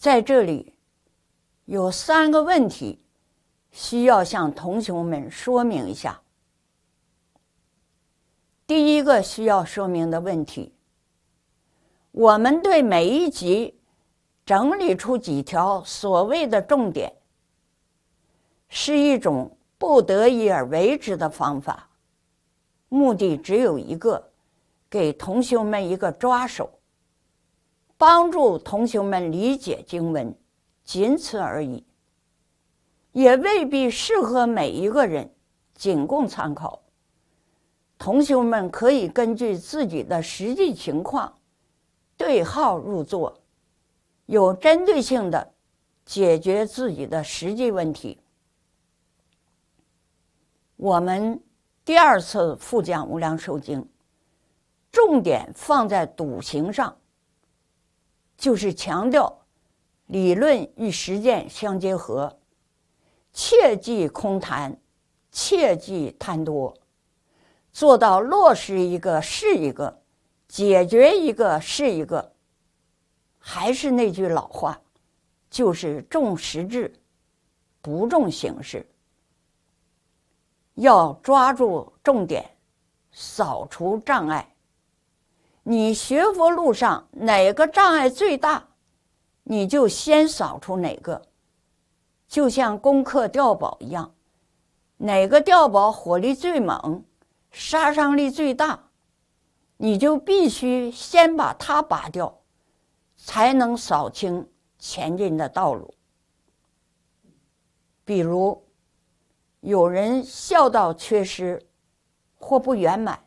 在这里，有三个问题需要向同学们说明一下。第一个需要说明的问题，我们对每一集整理出几条所谓的重点，是一种不得已而为之的方法，目的只有一个，给同学们一个抓手。帮助同学们理解经文，仅此而已，也未必适合每一个人，仅供参考。同学们可以根据自己的实际情况，对号入座，有针对性的解决自己的实际问题。我们第二次复讲《无量寿经》，重点放在笃行上。就是强调理论与实践相结合，切忌空谈，切忌贪多，做到落实一个是一个，解决一个是一个。还是那句老话，就是重实质，不重形式，要抓住重点，扫除障碍。你学佛路上哪个障碍最大，你就先扫除哪个，就像攻克碉堡一样，哪个碉堡火力最猛、杀伤力最大，你就必须先把它拔掉，才能扫清前进的道路。比如，有人孝道缺失或不圆满，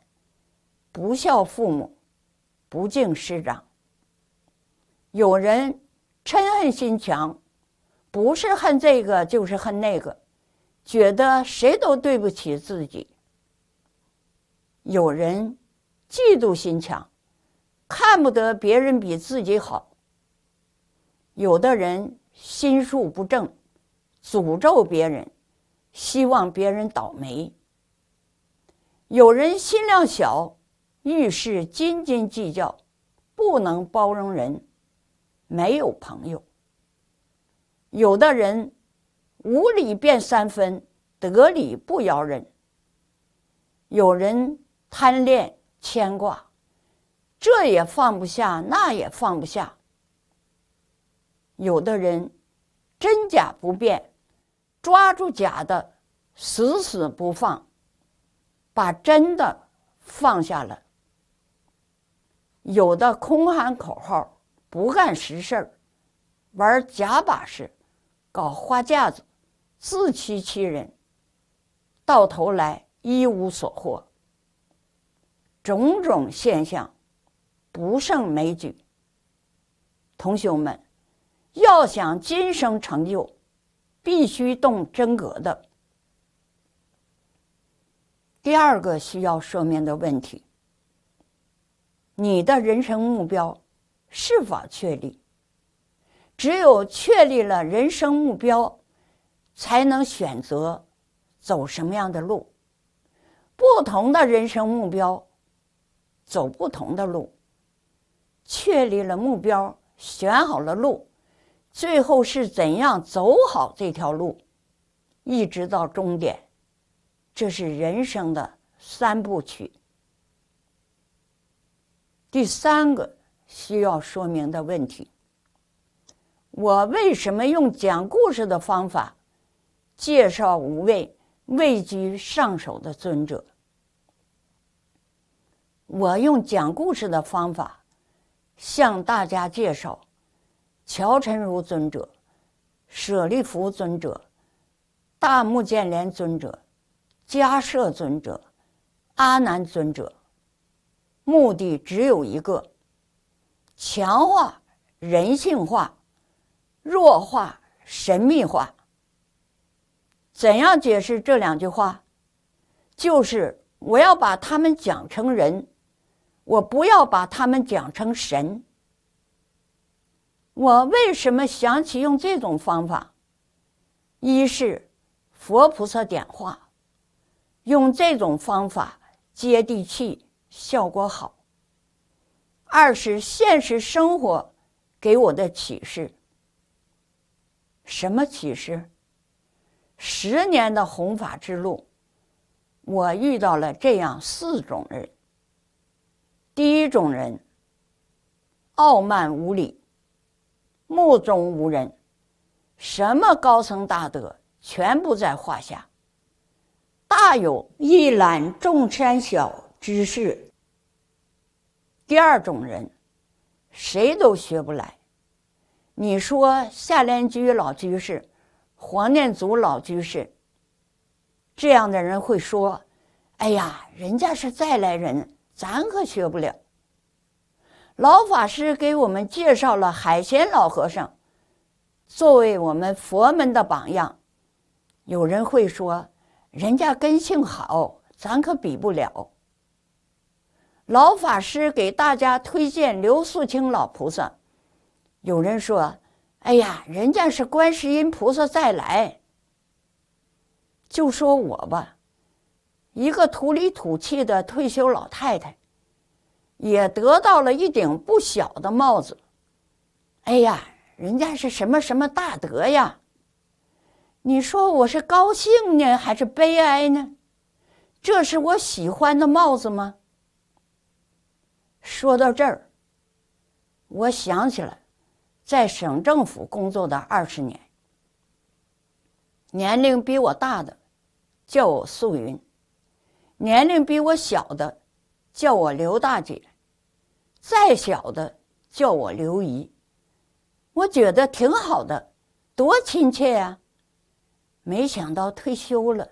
不孝父母。不敬师长，有人嗔恨心强，不是恨这个就是恨那个，觉得谁都对不起自己；有人嫉妒心强，看不得别人比自己好；有的人心术不正，诅咒别人，希望别人倒霉；有人心量小。遇事斤斤计较，不能包容人，没有朋友。有的人无理变三分，得理不饶人。有人贪恋牵挂，这也放不下，那也放不下。有的人真假不变，抓住假的死死不放，把真的放下了。有的空喊口号，不干实事儿，玩假把式，搞花架子，自欺欺人，到头来一无所获。种种现象不胜枚举。同学们，要想今生成就，必须动真格的。第二个需要说明的问题。你的人生目标是否确立？只有确立了人生目标，才能选择走什么样的路。不同的人生目标，走不同的路。确立了目标，选好了路，最后是怎样走好这条路，一直到终点，这是人生的三部曲。第三个需要说明的问题，我为什么用讲故事的方法介绍五位位居上首的尊者？我用讲故事的方法向大家介绍乔陈如尊者、舍利弗尊者、大目犍连尊者、迦摄尊者、阿难尊者。目的只有一个：强化人性化，弱化神秘化。怎样解释这两句话？就是我要把他们讲成人，我不要把他们讲成神。我为什么想起用这种方法？一是佛菩萨点化，用这种方法接地气。效果好。二是现实生活给我的启示，什么启示？十年的弘法之路，我遇到了这样四种人。第一种人，傲慢无礼，目中无人，什么高层大德，全不在话下，大有一览众山小。知识。第二种人谁都学不来。你说夏联居老居士、黄念祖老居士这样的人会说：“哎呀，人家是再来人，咱可学不了。”老法师给我们介绍了海贤老和尚作为我们佛门的榜样。有人会说：“人家根性好，咱可比不了。”老法师给大家推荐刘素清老菩萨。有人说：“哎呀，人家是观世音菩萨再来。”就说我吧，一个土里土气的退休老太太，也得到了一顶不小的帽子。哎呀，人家是什么什么大德呀？你说我是高兴呢，还是悲哀呢？这是我喜欢的帽子吗？说到这儿，我想起了在省政府工作的二十年，年龄比我大的叫我素云，年龄比我小的叫我刘大姐，再小的叫我刘姨，我觉得挺好的，多亲切呀！没想到退休了，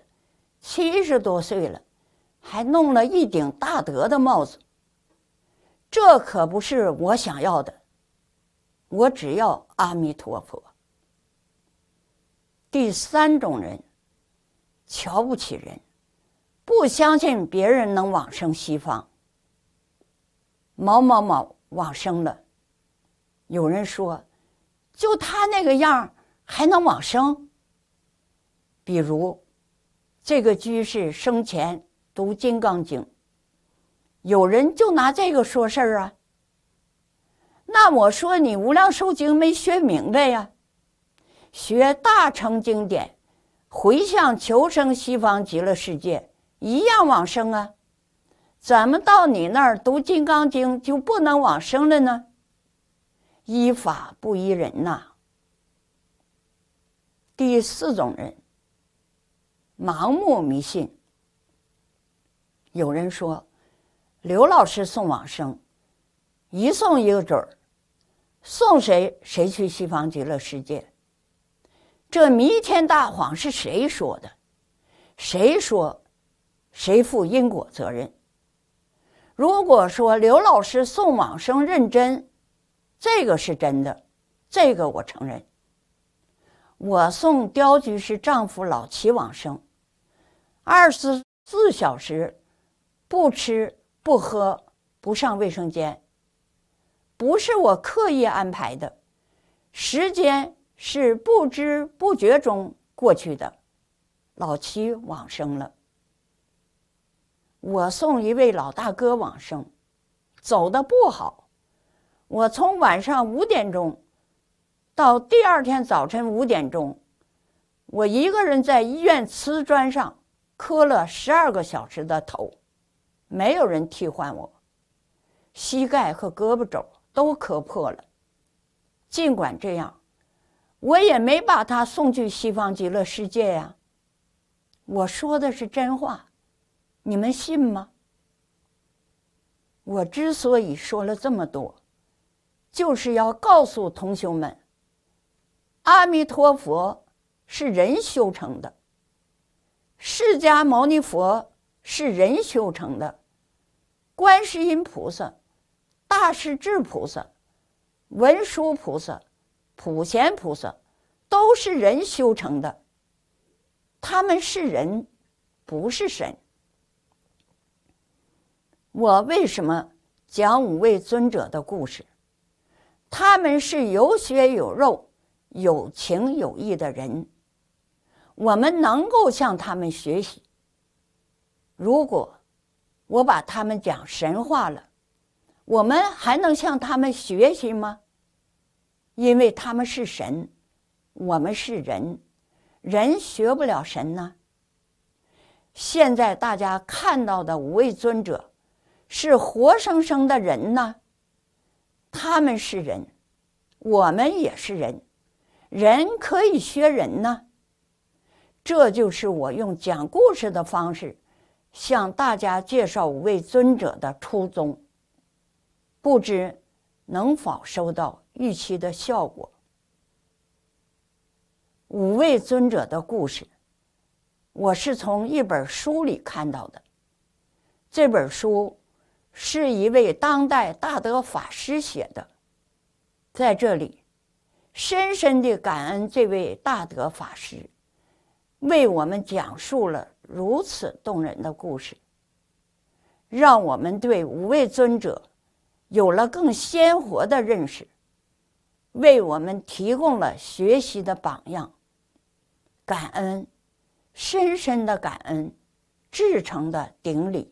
七十多岁了，还弄了一顶大德的帽子。这可不是我想要的，我只要阿弥陀佛。第三种人，瞧不起人，不相信别人能往生西方。某某某往生了，有人说，就他那个样儿还能往生？比如，这个居士生前读《金刚经》。有人就拿这个说事儿啊，那我说你无量寿经没学明白呀，学大乘经典，回向求生西方极乐世界一样往生啊，怎么到你那儿读《金刚经》就不能往生了呢？依法不依人呐。第四种人，盲目迷信，有人说。刘老师送往生，一送一个准儿，送谁谁去西方极乐世界。这弥天大谎是谁说的？谁说，谁负因果责任？如果说刘老师送往生认真，这个是真的，这个我承认。我送刁局是丈夫老齐往生，二十四小时不吃。不喝，不上卫生间，不是我刻意安排的，时间是不知不觉中过去的。老七往生了，我送一位老大哥往生，走的不好。我从晚上五点钟到第二天早晨五点钟，我一个人在医院瓷砖上磕了十二个小时的头。没有人替换我，膝盖和胳膊肘都磕破了。尽管这样，我也没把他送去西方极乐世界呀。我说的是真话，你们信吗？我之所以说了这么多，就是要告诉同学们：阿弥陀佛是人修成的，释迦牟尼佛是人修成的。观世音菩萨、大势至菩萨、文殊菩萨、普贤菩萨，都是人修成的。他们是人，不是神。我为什么讲五位尊者的故事？他们是有血有肉、有情有义的人。我们能够向他们学习。如果。我把他们讲神话了，我们还能向他们学习吗？因为他们是神，我们是人，人学不了神呢。现在大家看到的五位尊者是活生生的人呢，他们是人，我们也是人，人可以学人呢。这就是我用讲故事的方式。向大家介绍五位尊者的初衷，不知能否收到预期的效果。五位尊者的故事，我是从一本书里看到的。这本书是一位当代大德法师写的，在这里，深深的感恩这位大德法师，为我们讲述了。如此动人的故事，让我们对五位尊者有了更鲜活的认识，为我们提供了学习的榜样。感恩，深深的感恩，至诚的顶礼。